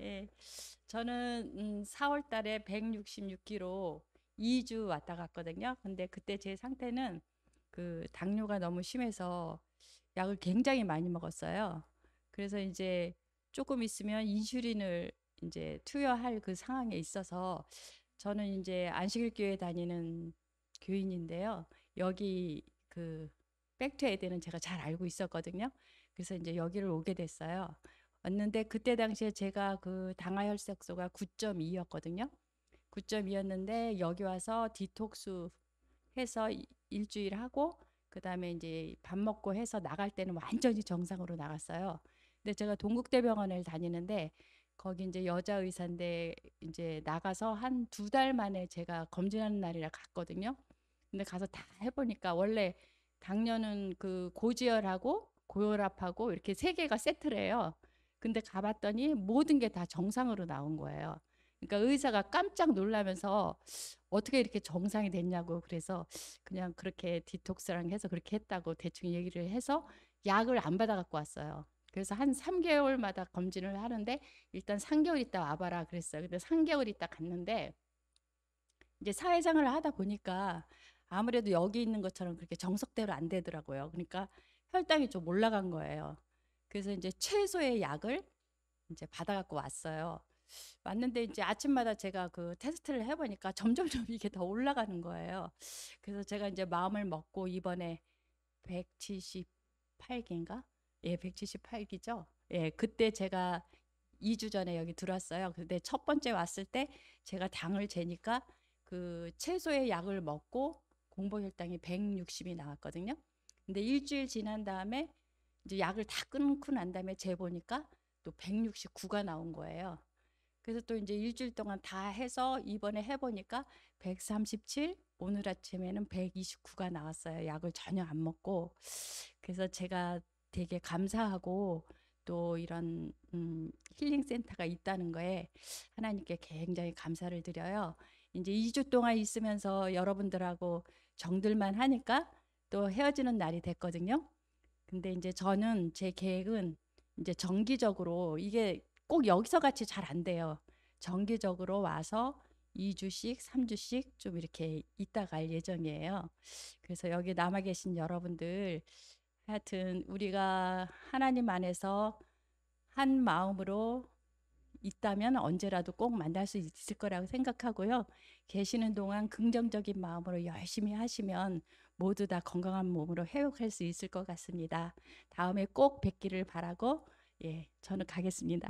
예. 저는 음, 4월 달에 166kg 2주 왔다 갔거든요. 근데 그때 제 상태는 그 당뇨가 너무 심해서 약을 굉장히 많이 먹었어요. 그래서 이제 조금 있으면 인슐린을 이제 투여할 그 상황에 있어서 저는 이제 안식일 교회 다니는 교인인데요. 여기 그 백투에 대는 제가 잘 알고 있었거든요. 그래서 이제 여기를 오게 됐어요. 왔는데 그때 당시에 제가 그 당하혈색소가 9.2였거든요. 9.2였는데 여기 와서 디톡스 해서 일주일 하고 그다음에 이제 밥 먹고 해서 나갈 때는 완전히 정상으로 나갔어요. 근데 제가 동국대병원을 다니는데 거기 이제 여자 의사인데 이제 나가서 한 두 달 만에 제가 검진하는 날이라 갔거든요. 근데 가서 다 해보니까 원래 당뇨는 그 고지혈하고 고혈압하고 이렇게 세 개가 세트래요. 근데 가봤더니 모든 게 다 정상으로 나온 거예요. 그러니까 의사가 깜짝 놀라면서 어떻게 이렇게 정상이 됐냐고 그래서 그냥 그렇게 디톡스랑 해서 그렇게 했다고 대충 얘기를 해서 약을 안 받아 갖고 왔어요. 그래서 한 3개월마다 검진을 하는데 일단 3개월 있다 와봐라 그랬어요. 근데 3개월 있다 갔는데 이제 사회생활을 하다 보니까 아무래도 여기 있는 것처럼 그렇게 정석대로 안 되더라고요. 그러니까 혈당이 좀 올라간 거예요. 그래서 이제 최소의 약을 이제 받아갖고 왔어요. 왔는데 이제 아침마다 제가 그 테스트를 해보니까 점점점 이게 더 올라가는 거예요. 그래서 제가 이제 마음을 먹고 이번에 178기인가? 예, 178기죠. 예, 그때 제가 2주 전에 여기 들어왔어요. 근데 첫 번째 왔을 때 제가 당을 재니까 그최소의 약을 먹고 공복혈당이 160이 나왔거든요. 근데 일주일 지난 다음에 이제 약을 다 끊고 난 다음에 재보니까 또 169가 나온 거예요. 그래서 또 이제 일주일 동안 다 해서 이번에 해보니까 137, 오늘 아침에는 129가 나왔어요. 약을 전혀 안 먹고. 그래서 제가 되게 감사하고 또 이런 음, 힐링 센터가 있다는 거에 하나님께 굉장히 감사를 드려요. 이제 2주 동안 있으면서 여러분들하고 정들만 하니까 또 헤어지는 날이 됐거든요. 근데 이제 저는 제 계획은 이제 정기적으로 이게 꼭 여기서 같이 잘 안 돼요. 정기적으로 와서 2주씩, 3주씩 좀 이렇게 있다 갈 예정이에요. 그래서 여기 남아 계신 여러분들 하여튼 우리가 하나님 안에서 한 마음으로 있다면 언제라도 꼭 만날 수 있을 거라고 생각하고요. 계시는 동안 긍정적인 마음으로 열심히 하시면 모두 다 건강한 몸으로 회복할 수 있을 것 같습니다. 다음에 꼭 뵙기를 바라고 예, 저는 가겠습니다.